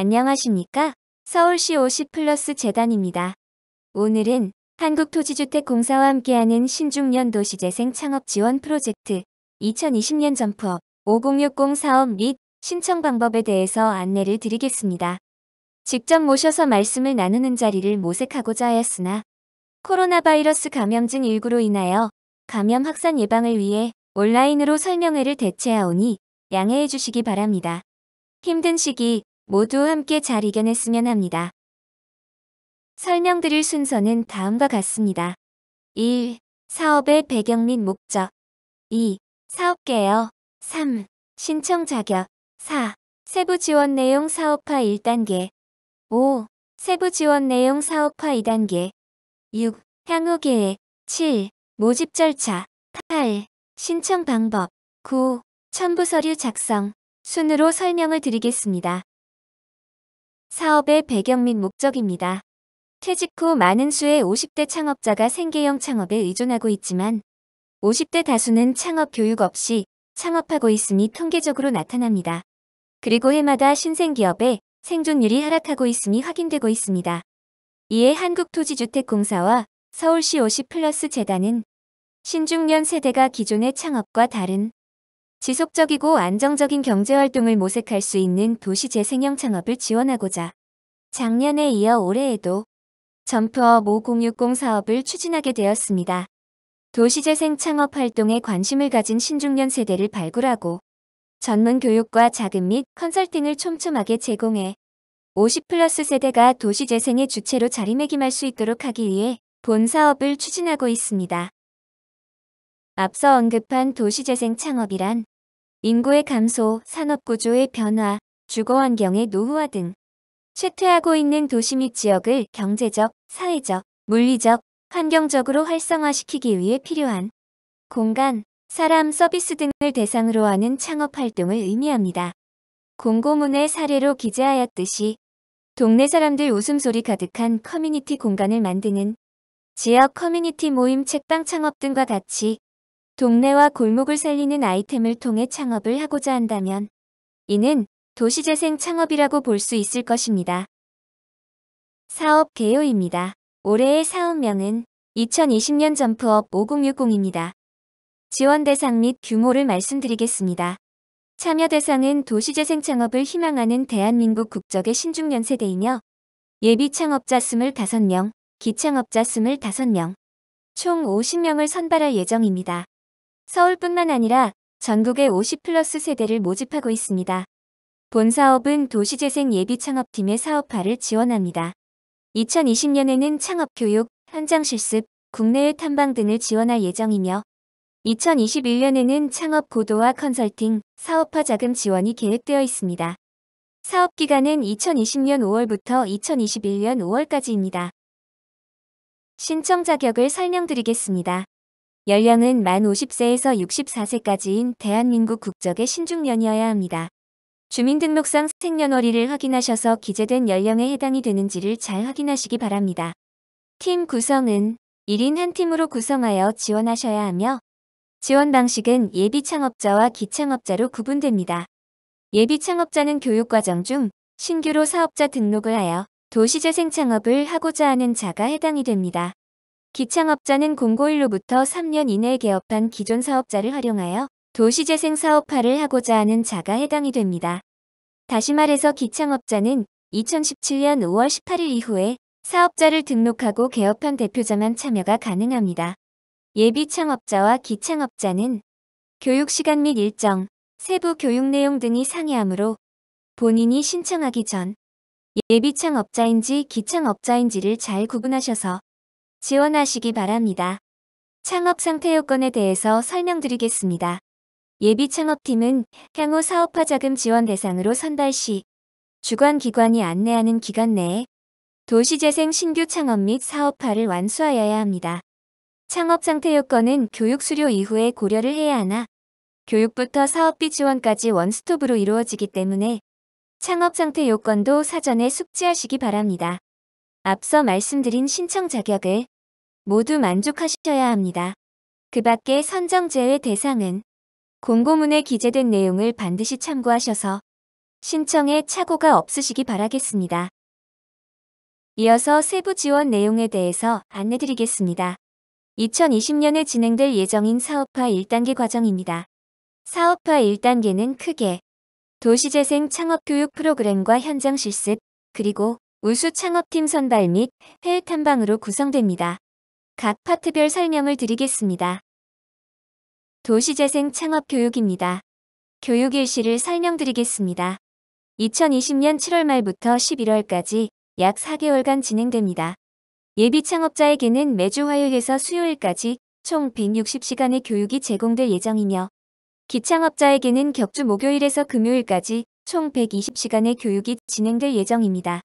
안녕하십니까? 서울시 50 플러스 재단입니다. 오늘은 한국토지주택공사와 함께하는 신중년 도시재생 창업 지원 프로젝트 2020년 점프업 5060 사업 및 신청 방법에 대해서 안내를 드리겠습니다. 직접 모셔서 말씀을 나누는 자리를 모색하고자 하였으나 코로나 바이러스 감염증 19로 인하여 감염 확산 예방을 위해 온라인으로 설명회를 대체하오니 양해해 주시기 바랍니다. 힘든 시기 모두 함께 잘 이겨냈으면 합니다. 설명드릴 순서는 다음과 같습니다. 1. 사업의 배경 및 목적 2. 사업 개요 3. 신청 자격 4. 세부 지원 내용 사업화 1단계 5. 세부 지원 내용 사업화 2단계 6. 향후 계획 7. 모집 절차 8. 신청 방법 9. 첨부 서류 작성 순으로 설명을 드리겠습니다. 사업의 배경 및 목적입니다. 퇴직 후 많은 수의 50대 창업자가 생계형 창업에 의존하고 있지만 50대 다수는 창업 교육 없이 창업하고 있음이 통계적으로 나타납니다. 그리고 해마다 신생기업의 생존율이 하락하고 있음이 확인되고 있습니다. 이에 한국토지주택공사와 서울시 50 플러스 재단은 신중년 세대가 기존의 창업과 다른 지속적이고 안정적인 경제활동을 모색할 수 있는 도시재생형 창업을 지원하고자 작년에 이어 올해에도 점프어5060 사업을 추진하게 되었습니다. 도시재생 창업 활동에 관심을 가진 신중년 세대를 발굴하고 전문 교육과 자금 및 컨설팅을 촘촘하게 제공해 50플러스 세대가 도시재생의 주체로 자리매김할 수 있도록 하기 위해 본 사업을 추진하고 있습니다. 앞서 언급한 도시재생 창업이란 인구의 감소, 산업구조의 변화, 주거환경의 노후화 등 쇠퇴하고 있는 도시 및 지역을 경제적, 사회적, 물리적, 환경적으로 활성화시키기 위해 필요한 공간, 사람, 서비스 등을 대상으로 하는 창업 활동을 의미합니다. 공고문의 사례로 기재하였듯이 동네 사람들 웃음소리 가득한 커뮤니티 공간을 만드는 지역 커뮤니티 모임 책방 창업 등과 같이 동네와 골목을 살리는 아이템을 통해 창업을 하고자 한다면 이는 도시재생 창업이라고 볼 수 있을 것입니다. 사업 개요입니다. 올해의 사업명은 2020년 점프업 5060입니다. 지원 대상 및 규모를 말씀드리겠습니다. 참여 대상은 도시재생 창업을 희망하는 대한민국 국적의 신중년 세대이며 예비 창업자 25명, 기창업자 25명, 총 50명을 선발할 예정입니다. 서울뿐만 아니라 전국의 50플러스 세대를 모집하고 있습니다. 본 사업은 도시재생 예비 창업팀의 사업화를 지원합니다. 2020년에는 창업교육, 현장실습, 국내외 탐방 등을 지원할 예정이며 2021년에는 창업 고도화 컨설팅, 사업화 자금 지원이 계획되어 있습니다. 사업 기간은 2020년 5월부터 2021년 5월까지입니다. 신청 자격을 설명드리겠습니다. 연령은 만 50세에서 64세까지인 대한민국 국적의 신중년이어야 합니다. 주민등록상 생년월일을 확인하셔서 기재된 연령에 해당이 되는지를 잘 확인하시기 바랍니다. 팀 구성은 1인 한 팀으로 구성하여 지원하셔야 하며 지원 방식은 예비 창업자와 기창업자로 구분됩니다. 예비 창업자는 교육과정 중 신규로 사업자 등록을 하여 도시재생 창업을 하고자 하는 자가 해당이 됩니다. 기창업자는 공고일로부터 3년 이내에 개업한 기존 사업자를 활용하여 도시재생 사업화를 하고자 하는 자가 해당이 됩니다. 다시 말해서 기창업자는 2017년 5월 18일 이후에 사업자를 등록하고 개업한 대표자만 참여가 가능합니다. 예비 창업자와 기창업자는 교육시간 및 일정, 세부 교육 내용 등이 상이하므로 본인이 신청하기 전 예비 창업자인지 기창업자인지를 잘 구분하셔서 지원하시기 바랍니다. 창업 상태 요건에 대해서 설명드리겠습니다. 예비 창업팀은 향후 사업화 자금 지원 대상으로 선발 시 주관 기관이 안내하는 기간 내에 도시재생 신규 창업 및 사업화를 완수하여야 합니다. 창업 상태 요건은 교육 수료 이후에 고려를 해야 하나 교육부터 사업비 지원까지 원스톱으로 이루어지기 때문에 창업 상태 요건도 사전에 숙지하시기 바랍니다. 앞서 말씀드린 신청 자격을 모두 만족하셔야 합니다. 그 밖에 선정 제외 대상은 공고문에 기재된 내용을 반드시 참고하셔서 신청에 착오가 없으시기 바라겠습니다. 이어서 세부 지원 내용에 대해서 안내드리겠습니다. 2020년에 진행될 예정인 사업화 1단계 과정입니다. 사업화 1단계는 크게 도시재생 창업교육 프로그램과 현장 실습, 그리고 우수 창업팀 선발 및 해외 탐방으로 구성됩니다. 각 파트별 설명을 드리겠습니다. 도시재생 창업 교육입니다. 교육 일시를 설명드리겠습니다. 2020년 7월 말부터 11월까지 약 4개월간 진행됩니다. 예비 창업자에게는 매주 화요일에서 수요일까지 총 160시간의 교육이 제공될 예정이며 기창업자에게는 격주 목요일에서 금요일까지 총 120시간의 교육이 진행될 예정입니다.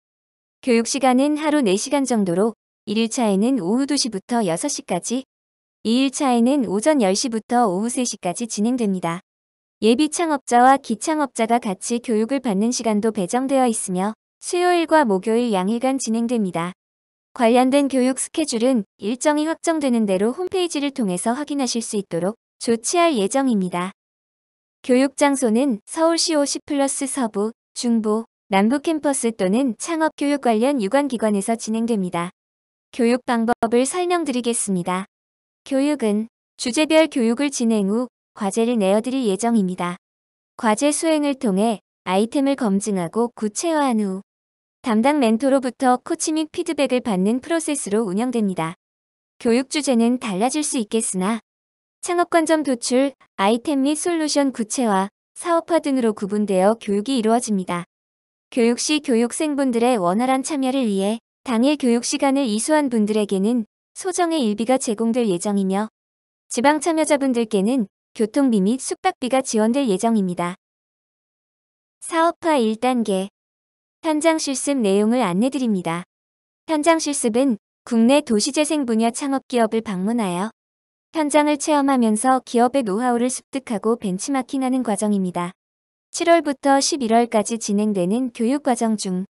교육 시간은 하루 4시간 정도로 1일차에는 오후 2시부터 6시까지, 2일차에는 오전 10시부터 오후 3시까지 진행됩니다. 예비 창업자와 기창업자가 같이 교육을 받는 시간도 배정되어 있으며 수요일과 목요일 양일간 진행됩니다. 관련된 교육 스케줄은 일정이 확정되는 대로 홈페이지를 통해서 확인하실 수 있도록 조치할 예정입니다. 교육 장소는 서울시 50 플러스 서부, 중부, 남부 캠퍼스 또는 창업 교육 관련 유관기관에서 진행됩니다. 교육 방법을 설명드리겠습니다. 교육은 주제별 교육을 진행 후 과제를 내어드릴 예정입니다. 과제 수행을 통해 아이템을 검증하고 구체화한 후 담당 멘토로부터 코치 및 피드백을 받는 프로세스로 운영됩니다. 교육 주제는 달라질 수 있겠으나 창업 관점 도출, 아이템 및 솔루션 구체화, 사업화 등으로 구분되어 교육이 이루어집니다. 교육시 교육생분들의 원활한 참여를 위해 당일 교육시간을 이수한 분들에게는 소정의 일비가 제공될 예정이며 지방 참여자분들께는 교통비 및 숙박비가 지원될 예정입니다. 사업화 1단계 현장 실습 내용을 안내드립니다. 현장 실습은 국내 도시재생 분야 창업기업을 방문하여 현장을 체험하면서 기업의 노하우를 습득하고 벤치마킹하는 과정입니다. 7월부터 11월까지 진행되는 교육과정 중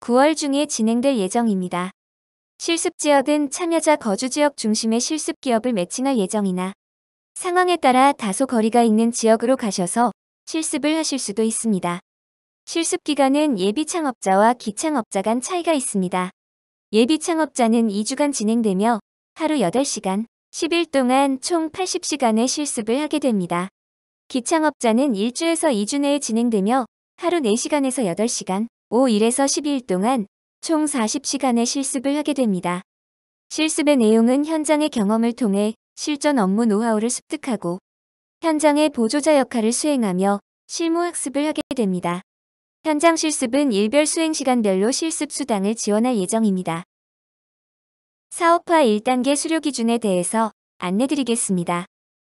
9월 중에 진행될 예정입니다. 실습지역은 참여자 거주지역 중심의 실습기업을 매칭할 예정이나 상황에 따라 다소 거리가 있는 지역으로 가셔서 실습을 하실 수도 있습니다. 실습기간은 예비 창업자와 기창업자 간 차이가 있습니다. 예비 창업자는 2주간 진행되며 하루 8시간, 10일 동안 총 80시간의 실습을 하게 됩니다. 기창업자는 1주에서 2주 내에 진행되며 하루 4시간에서 8시간, 5일에서 12일 동안 총 40시간의 실습을 하게 됩니다. 실습의 내용은 현장의 경험을 통해 실전 업무 노하우를 습득하고 현장의 보조자 역할을 수행하며 실무 학습을 하게 됩니다. 현장 실습은 일별 수행 시간별로 실습 수당을 지원할 예정입니다. 사업화 1단계 수료 기준에 대해서 안내드리겠습니다.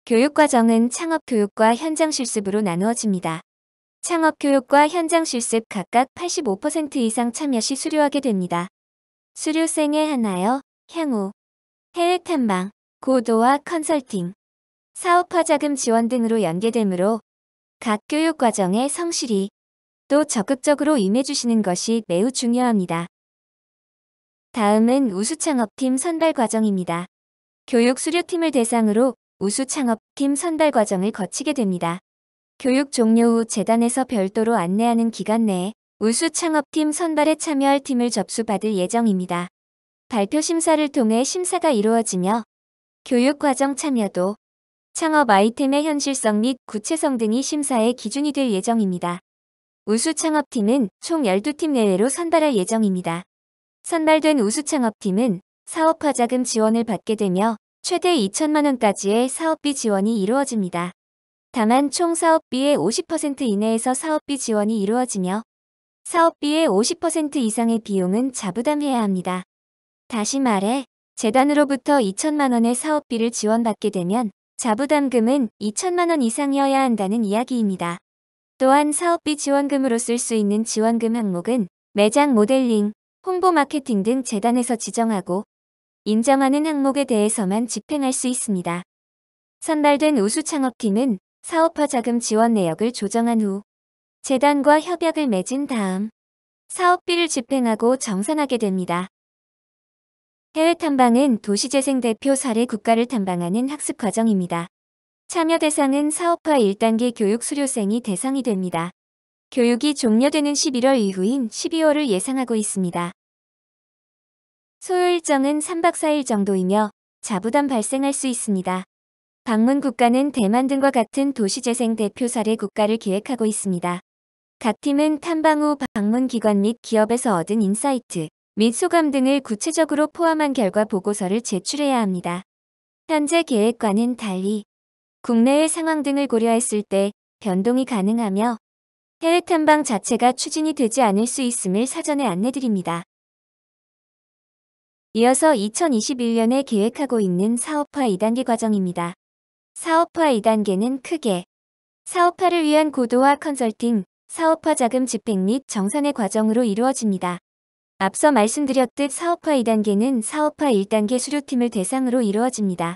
교육과정은 창업교육과 현장실습으로 나누어집니다. 창업교육과 현장실습 각각 85% 이상 참여 시 수료하게 됩니다. 수료생에 한하여 향후, 해외 탐방, 고도화 컨설팅, 사업화 자금 지원 등으로 연계되므로 각 교육과정의 성실히 또 적극적으로 임해주시는 것이 매우 중요합니다. 다음은 우수창업팀 선발 과정입니다. 교육 수료팀을 대상으로 우수 창업팀 선발 과정을 거치게 됩니다. 교육 종료 후 재단에서 별도로 안내하는 기간 내에 우수 창업팀 선발에 참여할 팀을 접수받을 예정입니다. 발표 심사를 통해 심사가 이루어지며 교육 과정 참여도, 창업 아이템의 현실성 및 구체성 등이 심사의 기준이 될 예정입니다. 우수 창업팀은 총 12팀 내외로 선발할 예정입니다. 선발된 우수 창업팀은 사업화 자금 지원을 받게 되며 최대 2천만원까지의 사업비 지원이 이루어집니다. 다만 총 사업비의 50% 이내에서 사업비 지원이 이루어지며 사업비의 50% 이상의 비용은 자부담해야 합니다. 다시 말해 재단으로부터 2천만원의 사업비를 지원받게 되면 자부담금은 2천만원 이상이어야 한다는 이야기입니다. 또한 사업비 지원금으로 쓸 수 있는 지원금 항목은 매장 모델링, 홍보 마케팅 등 재단에서 지정하고 인정하는 항목에 대해서만 집행할 수 있습니다. 선발된 우수 창업팀은 사업화 자금 지원 내역을 조정한 후 재단과 협약을 맺은 다음 사업비를 집행하고 정산하게 됩니다. 해외 탐방은 도시재생 대표 사례 국가를 탐방하는 학습 과정입니다. 참여 대상은 사업화 1단계 교육 수료생이 대상이 됩니다. 교육이 종료되는 11월 이후인 12월을 예상하고 있습니다. 소요일정은 3박 4일 정도이며 자부담 발생할 수 있습니다. 방문 국가는 대만 등과 같은 도시재생 대표 사례 국가를 기획하고 있습니다. 각 팀은 탐방 후 방문 기관 및 기업에서 얻은 인사이트 및 소감 등을 구체적으로 포함한 결과 보고서를 제출해야 합니다. 현재 계획과는 달리 국내의 상황 등을 고려했을 때 변동이 가능하며 해외 탐방 자체가 추진이 되지 않을 수 있음을 사전에 안내드립니다. 이어서 2021년에 계획하고 있는 사업화 2단계 과정입니다. 사업화 2단계는 크게 사업화를 위한 고도화 컨설팅, 사업화 자금 집행 및 정산의 과정으로 이루어집니다. 앞서 말씀드렸듯 사업화 2단계는 사업화 1단계 수료팀을 대상으로 이루어집니다.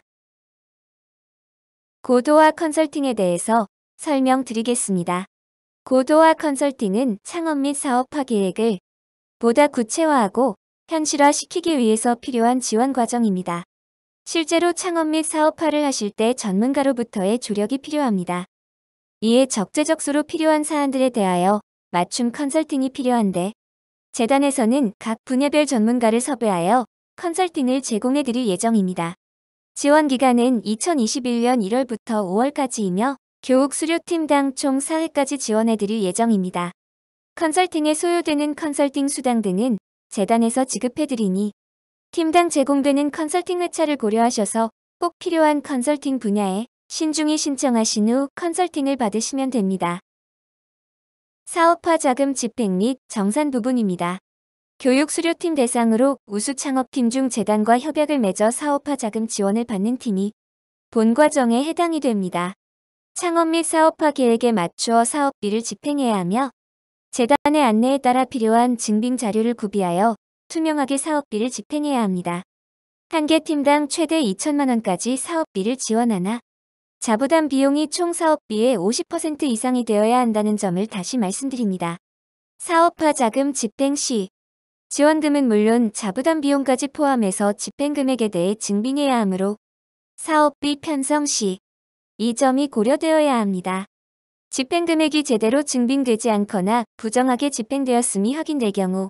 고도화 컨설팅에 대해서 설명드리겠습니다. 고도화 컨설팅은 창업 및 사업화 계획을 보다 구체화하고 현실화시키기 위해서 필요한 지원 과정입니다. 실제로 창업 및 사업화를 하실 때 전문가로부터의 조력이 필요합니다. 이에 적재적소로 필요한 사안들에 대하여 맞춤 컨설팅이 필요한데 재단에서는 각 분야별 전문가를 섭외하여 컨설팅을 제공해 드릴 예정입니다. 지원 기간은 2021년 1월부터 5월까지이며 교육 수료팀당 총 4회까지 지원해 드릴 예정입니다. 컨설팅에 소요되는 컨설팅 수당 등은 재단에서 지급해드리니 팀당 제공되는 컨설팅 회차를 고려하셔서 꼭 필요한 컨설팅 분야에 신중히 신청하신 후 컨설팅을 받으시면 됩니다. 사업화 자금 집행 및 정산 부분입니다. 교육수료팀 대상으로 우수 창업팀 중 재단과 협약을 맺어 사업화 자금 지원을 받는 팀이 본 과정에 해당이 됩니다. 창업 및 사업화 계획에 맞추어 사업비를 집행해야 하며 재단의 안내에 따라 필요한 증빙 자료를 구비하여 투명하게 사업비를 집행해야 합니다. 한 개 팀당 최대 2천만원까지 사업비를 지원하나 자부담 비용이 총 사업비의 50% 이상이 되어야 한다는 점을 다시 말씀드립니다. 사업화 자금 집행 시 지원금은 물론 자부담 비용까지 포함해서 집행금액에 대해 증빙해야 하므로 사업비 편성 시 이 점이 고려되어야 합니다. 집행금액이 제대로 증빙되지 않거나 부정하게 집행되었음이 확인될 경우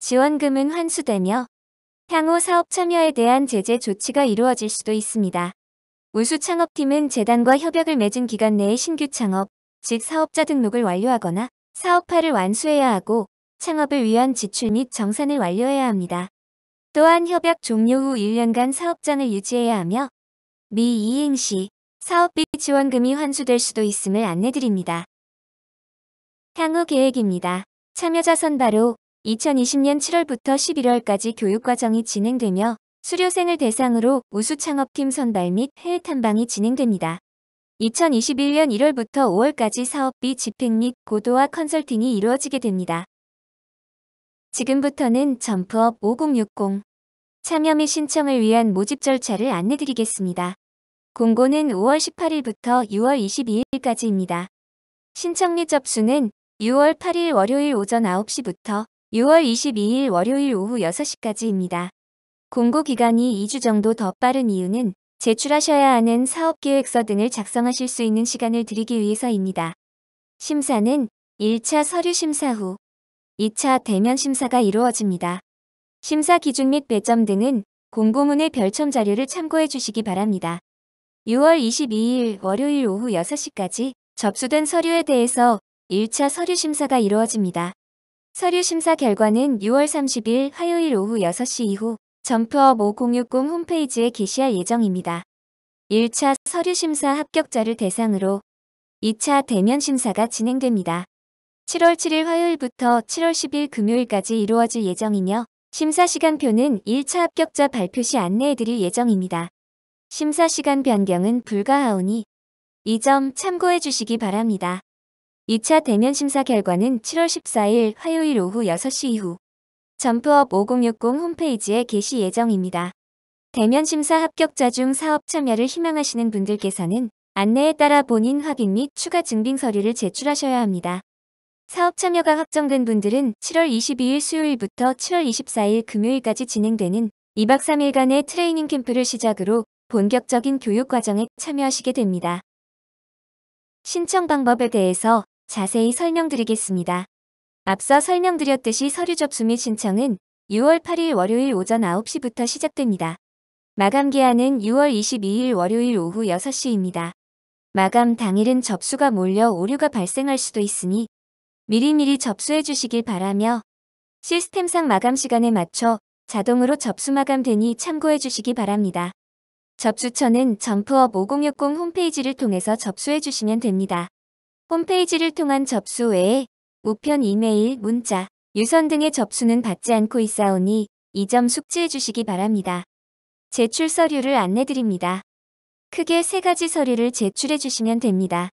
지원금은 환수되며 향후 사업 참여에 대한 제재 조치가 이루어질 수도 있습니다. 우수창업팀은 재단과 협약을 맺은 기간 내에 신규 창업, 즉 사업자 등록을 완료하거나 사업화를 완수해야 하고 창업을 위한 지출 및 정산을 완료해야 합니다. 또한 협약 종료 후 1년간 사업장을 유지해야 하며 미이행 시 사업비 지원금이 환수될 수도 있음을 안내드립니다. 향후 계획입니다. 참여자 선발로 2020년 7월부터 11월까지 교육과정이 진행되며 수료생을 대상으로 우수 창업팀 선발 및 해외 탐방이 진행됩니다. 2021년 1월부터 5월까지 사업비 집행 및 고도화 컨설팅이 이루어지게 됩니다. 지금부터는 점프업 5060 참여 및 신청을 위한 모집 절차를 안내드리겠습니다. 공고는 5월 18일부터 6월 22일까지입니다. 신청및 접수는 6월 8일 월요일 오전 9시부터 6월 22일 월요일 오후 6시까지입니다. 공고 기간이 2주 정도 더 빠른 이유는 제출하셔야 하는 사업계획서 등을 작성하실 수 있는 시간을 드리기 위해서입니다. 심사는 1차 서류 심사 후 2차 대면 심사가 이루어집니다. 심사 기준 및 배점 등은 공고문의 별첨 자료를 참고해 주시기 바랍니다. 6월 22일 월요일 오후 6시까지 접수된 서류에 대해서 1차 서류 심사가 이루어집니다. 서류 심사 결과는 6월 30일 화요일 오후 6시 이후 점프업 5060 홈페이지에 게시할 예정입니다. 1차 서류 심사 합격자를 대상으로 2차 대면 심사가 진행됩니다. 7월 7일 화요일부터 7월 10일 금요일까지 이루어질 예정이며 심사 시간표는 1차 합격자 발표 시 안내해드릴 예정입니다. 심사 시간 변경은 불가하오니 이 점 참고해 주시기 바랍니다. 2차 대면 심사 결과는 7월 14일 화요일 오후 6시 이후 점프업 5060 홈페이지에 게시 예정입니다. 대면 심사 합격자 중 사업 참여를 희망하시는 분들께서는 안내에 따라 본인 확인 및 추가 증빙 서류를 제출하셔야 합니다. 사업 참여가 확정된 분들은 7월 22일 수요일부터 7월 24일 금요일까지 진행되는 2박 3일간의 트레이닝 캠프를 시작으로 본격적인 교육 과정에 참여하시게 됩니다. 신청 방법에 대해서 자세히 설명드리겠습니다. 앞서 설명드렸듯이 서류 접수 및 신청은 6월 8일 월요일 오전 9시부터 시작됩니다. 마감 기한은 6월 22일 월요일 오후 6시입니다. 마감 당일은 접수가 몰려 오류가 발생할 수도 있으니 미리미리 접수해 주시길 바라며 시스템상 마감 시간에 맞춰 자동으로 접수 마감되니 참고해 주시기 바랍니다. 접수처는 점프업 5060 홈페이지를 통해서 접수해 주시면 됩니다. 홈페이지를 통한 접수 외에 우편 이메일, 문자, 유선 등의 접수는 받지 않고 있사오니 이 점 숙지해 주시기 바랍니다. 제출 서류를 안내 드립니다. 크게 세 가지 서류를 제출해 주시면 됩니다.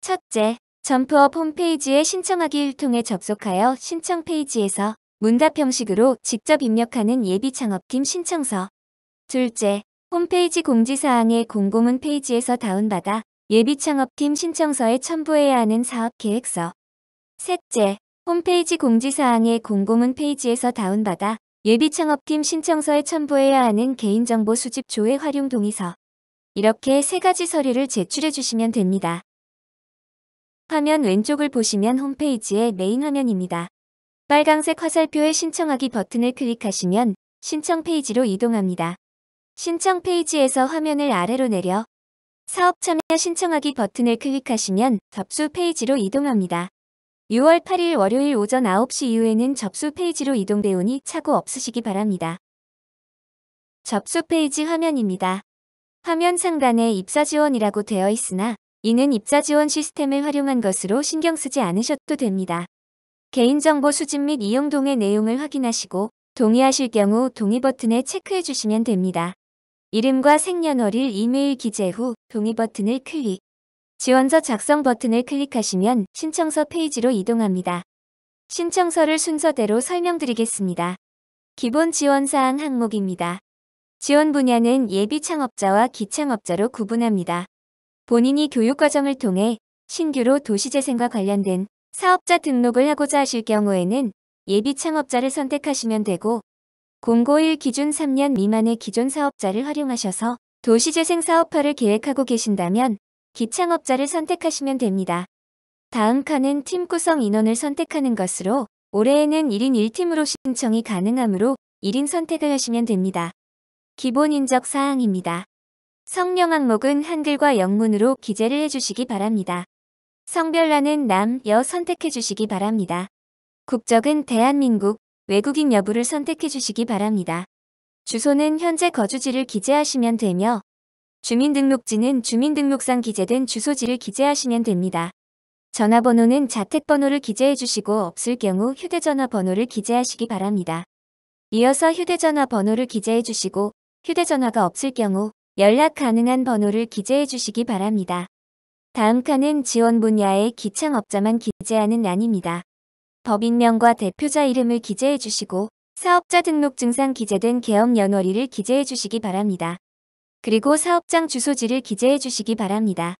첫째, 점프업 홈페이지에 신청하기 1통에 접속하여 신청 페이지에서 문답 형식으로 직접 입력하는 예비 창업팀 신청서. 둘째, 홈페이지 공지사항의 공고문 페이지에서 다운받아 예비창업팀 신청서에 첨부해야 하는 사업계획서. 셋째, 홈페이지 공지사항의 공고문 페이지에서 다운받아 예비창업팀 신청서에 첨부해야 하는 개인정보 수집 조회 활용 동의서. 이렇게 세 가지 서류를 제출해 주시면 됩니다. 화면 왼쪽을 보시면 홈페이지의 메인 화면입니다. 빨강색 화살표의 신청하기 버튼을 클릭하시면 신청 페이지로 이동합니다. 신청 페이지에서 화면을 아래로 내려 사업 참여 신청하기 버튼을 클릭하시면 접수 페이지로 이동합니다. 6월 8일 월요일 오전 9시 이후에는 접수 페이지로 이동되오니 차고 없으시기 바랍니다. 접수 페이지 화면입니다. 화면 상단에 입사 지원이라고 되어 있으나 이는 입사 지원 시스템을 활용한 것으로 신경 쓰지 않으셔도 됩니다. 개인정보 수집 및 이용 동의 내용을 확인하시고 동의하실 경우 동의 버튼에 체크해 주시면 됩니다. 이름과 생년월일 이메일 기재 후 동의 버튼을 클릭. 지원서 작성 버튼을 클릭하시면 신청서 페이지로 이동합니다. 신청서를 순서대로 설명드리겠습니다. 기본 지원사항 항목입니다. 지원 분야는 예비 창업자와 기창업자로 구분합니다. 본인이 교육과정을 통해 신규로 도시재생과 관련된 사업자 등록을 하고자 하실 경우에는 예비 창업자를 선택하시면 되고 공고일 기준 3년 미만의 기존 사업자를 활용하셔서 도시재생 사업화를 계획하고 계신다면 기창업자를 선택하시면 됩니다. 다음 칸은 팀 구성 인원을 선택하는 것으로 올해에는 1인 1팀으로 신청이 가능하므로 1인 선택을 하시면 됩니다. 기본 인적 사항입니다. 성명 항목은 한글과 영문으로 기재를 해주시기 바랍니다. 성별란은 남, 여 선택해 주시기 바랍니다. 국적은 대한민국, 외국인 여부를 선택해 주시기 바랍니다. 주소는 현재 거주지를 기재하시면 되며 주민등록지는 주민등록상 기재된 주소지를 기재하시면 됩니다. 전화번호는 자택번호를 기재해 주시고 없을 경우 휴대전화 번호를 기재하시기 바랍니다. 이어서 휴대전화 번호를 기재해 주시고 휴대전화가 없을 경우 연락 가능한 번호를 기재해 주시기 바랍니다. 다음 칸은 지원 분야의 기창업자만 기재하는 란입니다. 법인명과 대표자 이름을 기재해 주시고 사업자 등록증상 기재된 개업 연월일을 기재해 주시기 바랍니다. 그리고 사업장 주소지를 기재해 주시기 바랍니다.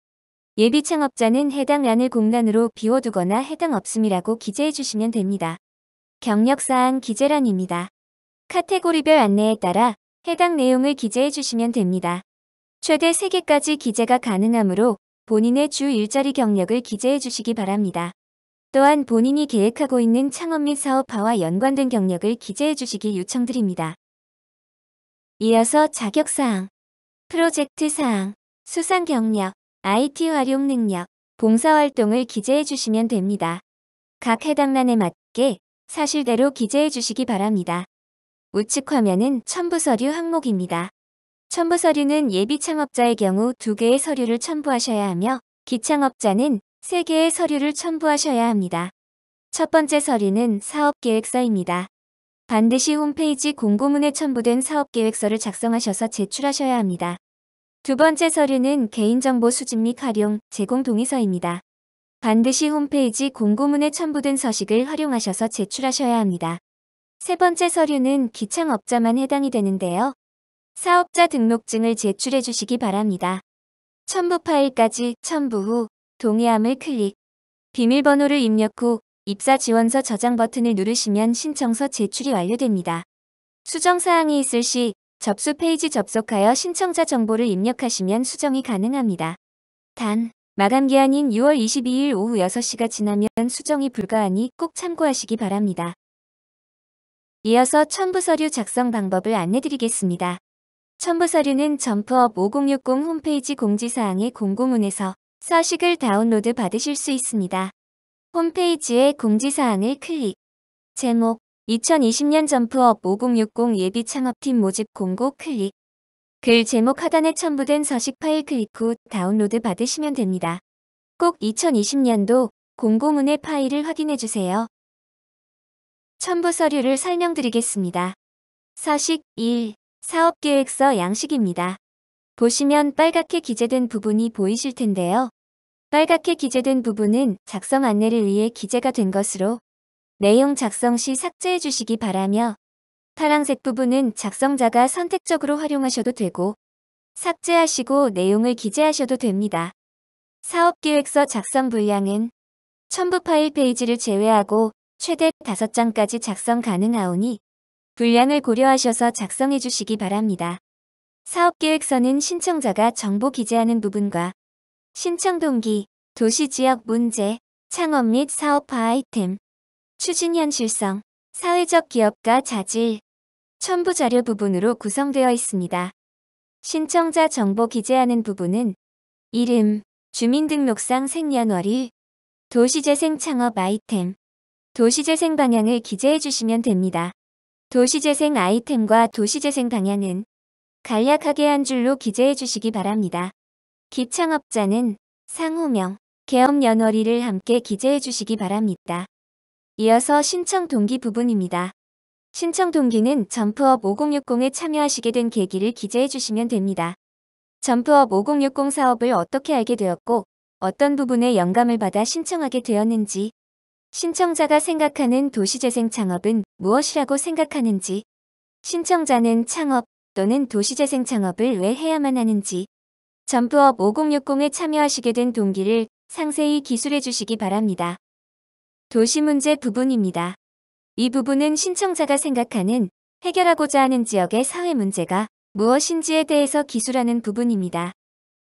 예비 창업자는 해당 란을 공란으로 비워두거나 해당 없음이라고 기재해 주시면 됩니다. 경력사항 기재란입니다. 카테고리별 안내에 따라 해당 내용을 기재해 주시면 됩니다. 최대 3개까지 기재가 가능하므로 본인의 주 일자리 경력을 기재해 주시기 바랍니다. 또한 본인이 계획하고 있는 창업 및 사업화와 연관된 경력을 기재해 주시기 요청드립니다. 이어서 자격사항, 프로젝트 사항, 수상 경력, IT 활용 능력, 봉사활동을 기재해 주시면 됩니다. 각 해당란에 맞게 사실대로 기재해 주시기 바랍니다. 우측 화면은 첨부서류 항목입니다. 첨부서류는 예비 창업자의 경우 두개의 서류를 첨부하셔야 하며 기창업자는 3개의 서류를 첨부하셔야 합니다. 첫 번째 서류는 사업계획서입니다. 반드시 홈페이지 공고문에 첨부된 사업계획서를 작성하셔서 제출하셔야 합니다. 두 번째 서류는 개인정보 수집 및 활용, 제공 동의서입니다. 반드시 홈페이지 공고문에 첨부된 서식을 활용하셔서 제출하셔야 합니다. 세 번째 서류는 기창업자만 해당이 되는데요. 사업자 등록증을 제출해 주시기 바랍니다. 첨부 파일까지 첨부 후 동의함을 클릭. 비밀번호를 입력 후 입사 지원서 저장 버튼을 누르시면 신청서 제출이 완료됩니다. 수정사항이 있을 시 접수 페이지 접속하여 신청자 정보를 입력하시면 수정이 가능합니다. 단, 마감 기한인 6월 22일 오후 6시가 지나면 수정이 불가하니 꼭 참고하시기 바랍니다. 이어서 첨부 서류 작성 방법을 안내드리겠습니다. 첨부 서류는 점프업 5060 홈페이지 공지사항의 공고문에서 서식을 다운로드 받으실 수 있습니다. 홈페이지에 공지사항을 클릭. 제목 2020년 점프업 5060 예비 창업팀 모집 공고 클릭. 글 제목 하단에 첨부된 서식 파일 클릭 후 다운로드 받으시면 됩니다. 꼭 2020년도 공고문의 파일을 확인해 주세요. 첨부 서류를 설명드리겠습니다. 서식 1. 사업계획서 양식입니다. 보시면 빨갛게 기재된 부분이 보이실 텐데요. 빨갛게 기재된 부분은 작성 안내를 위해 기재가 된 것으로 내용 작성 시 삭제해 주시기 바라며 파란색 부분은 작성자가 선택적으로 활용하셔도 되고 삭제하시고 내용을 기재하셔도 됩니다. 사업기획서 작성 분량은 첨부 파일 페이지를 제외하고 최대 5장까지 작성 가능하오니 분량을 고려하셔서 작성해 주시기 바랍니다. 사업계획서는 신청자가 정보 기재하는 부분과 신청 동기, 도시 지역 문제, 창업 및 사업화 아이템, 추진 현실성, 사회적 기업가 자질, 첨부 자료 부분으로 구성되어 있습니다. 신청자 정보 기재하는 부분은 이름, 주민등록상 생년월일, 도시재생 창업 아이템, 도시재생 방향을 기재해 주시면 됩니다. 도시재생 아이템과 도시재생 방향은 간략하게 한 줄로 기재해 주시기 바랍니다. 기창업자는 상호명, 개업연월일을 함께 기재해 주시기 바랍니다. 이어서 신청 동기 부분입니다. 신청 동기는 점프업 5060에 참여하시게 된 계기를 기재해 주시면 됩니다. 점프업 5060 사업을 어떻게 알게 되었고 어떤 부분에 영감을 받아 신청하게 되었는지 신청자가 생각하는 도시재생 창업은 무엇이라고 생각하는지 신청자는 창업 또는 도시재생 창업을 왜 해야만 하는지 점프업 5060에 참여하시게 된 동기를 상세히 기술해 주시기 바랍니다. 도시 문제 부분입니다. 이 부분은 신청자가 생각하는 해결하고자 하는 지역의 사회 문제가 무엇인지에 대해서 기술하는 부분입니다.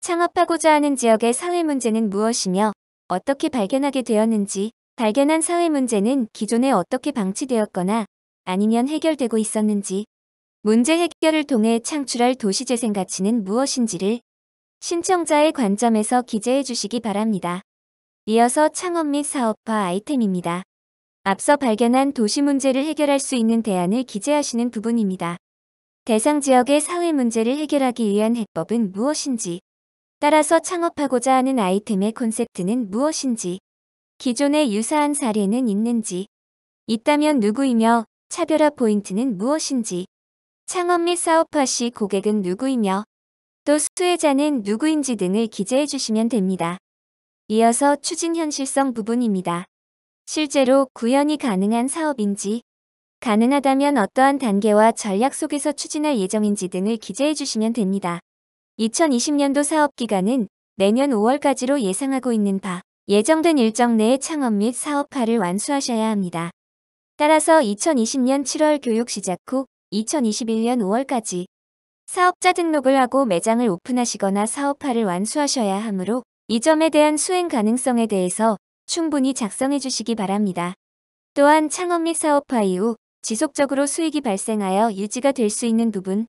창업하고자 하는 지역의 사회 문제는 무엇이며 어떻게 발견하게 되었는지 발견한 사회 문제는 기존에 어떻게 방치되었거나 아니면 해결되고 있었는지 문제 해결을 통해 창출할 도시재생 가치는 무엇인지를 신청자의 관점에서 기재해 주시기 바랍니다. 이어서 창업 및 사업화 아이템입니다. 앞서 발견한 도시 문제를 해결할 수 있는 대안을 기재하시는 부분입니다. 대상 지역의 사회 문제를 해결하기 위한 해법은 무엇인지, 따라서 창업하고자 하는 아이템의 콘셉트는 무엇인지, 기존의 유사한 사례는 있는지, 있다면 누구이며 차별화 포인트는 무엇인지, 창업 및 사업화 시 고객은 누구이며 또 수혜자는 누구인지 등을 기재해 주시면 됩니다. 이어서 추진 현실성 부분입니다. 실제로 구현이 가능한 사업인지, 가능하다면 어떠한 단계와 전략 속에서 추진할 예정인지 등을 기재해 주시면 됩니다. 2020년도 사업기간은 내년 5월까지로 예상하고 있는 바, 예정된 일정 내에 창업 및 사업화를 완수하셔야 합니다. 따라서 2020년 7월 교육 시작 후 2021년 5월까지 사업자 등록을 하고 매장을 오픈하시거나 사업화를 완수하셔야 하므로 이 점에 대한 수행 가능성에 대해서 충분히 작성해 주시기 바랍니다. 또한 창업 및 사업화 이후 지속적으로 수익이 발생하여 유지가 될 수 있는 부분,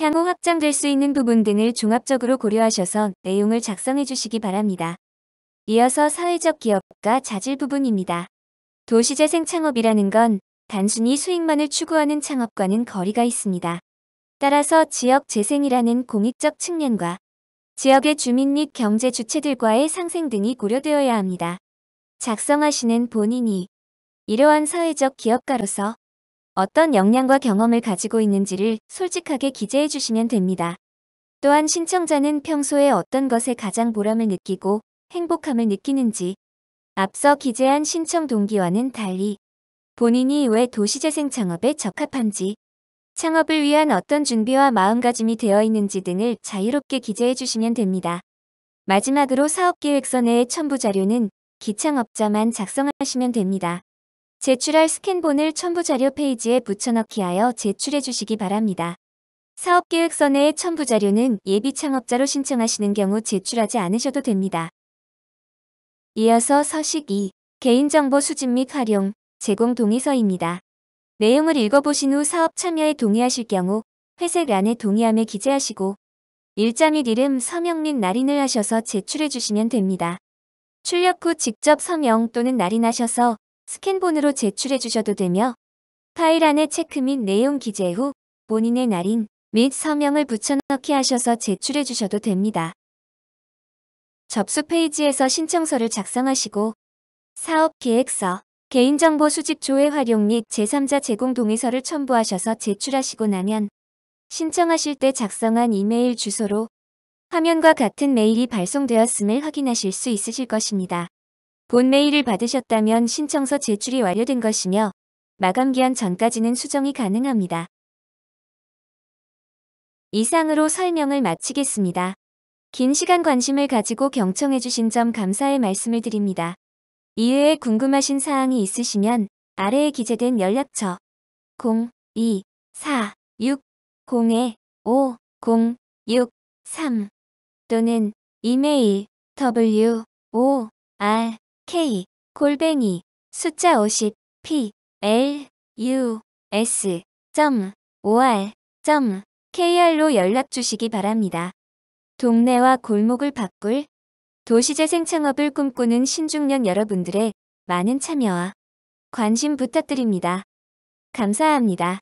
향후 확장될 수 있는 부분 등을 종합적으로 고려하셔서 내용을 작성해 주시기 바랍니다. 이어서 사회적 기업과 자질 부분입니다. 도시재생 창업이라는 건 단순히 수익만을 추구하는 창업과는 거리가 있습니다. 따라서 지역 재생이라는 공익적 측면과 지역의 주민 및 경제 주체들과의 상생 등이 고려되어야 합니다. 작성하시는 본인이 이러한 사회적 기업가로서 어떤 역량과 경험을 가지고 있는지를 솔직하게 기재해 주시면 됩니다. 또한 신청자는 평소에 어떤 것에 가장 보람을 느끼고 행복함을 느끼는지 앞서 기재한 신청 동기와는 달리 본인이 왜 도시재생 창업에 적합한지 창업을 위한 어떤 준비와 마음가짐이 되어 있는지 등을 자유롭게 기재해 주시면 됩니다. 마지막으로 사업계획서 내의 첨부 자료는 기창업자만 작성하시면 됩니다. 제출할 스캔본을 첨부 자료 페이지에 붙여넣기하여 제출해 주시기 바랍니다. 사업계획서 내의 첨부 자료는 예비 창업자로 신청하시는 경우 제출하지 않으셔도 됩니다. 이어서 서식 2. 개인정보 수집 및 활용, 제공 동의서입니다. 내용을 읽어보신 후 사업 참여에 동의하실 경우 회색 란에 동의함에 기재하시고 일자 및 이름, 서명 및 날인을 하셔서 제출해 주시면 됩니다. 출력 후 직접 서명 또는 날인하셔서 스캔본으로 제출해 주셔도 되며 파일 안에 체크 및 내용 기재 후 본인의 날인 및 서명을 붙여넣기 하셔서 제출해 주셔도 됩니다. 접수 페이지에서 신청서를 작성하시고 사업계획서 개인정보 수집 조회 활용 및 제3자 제공 동의서를 첨부하셔서 제출하시고 나면 신청하실 때 작성한 이메일 주소로 화면과 같은 메일이 발송되었음을 확인하실 수 있으실 것입니다. 본 메일을 받으셨다면 신청서 제출이 완료된 것이며 마감기한 전까지는 수정이 가능합니다. 이상으로 설명을 마치겠습니다. 긴 시간 관심을 가지고 경청해주신 점 감사의 말씀을 드립니다. 이외에 궁금하신 사항이 있으시면 아래에 기재된 연락처 02460-5063 또는 이메일 w o r k 골뱅이 숫자 50 p l u s o r kr로 연락 주시기 바랍니다. 동네와 골목을 바꿀 도시재생 창업을 꿈꾸는 신중년 여러분들의 많은 참여와 관심 부탁드립니다. 감사합니다.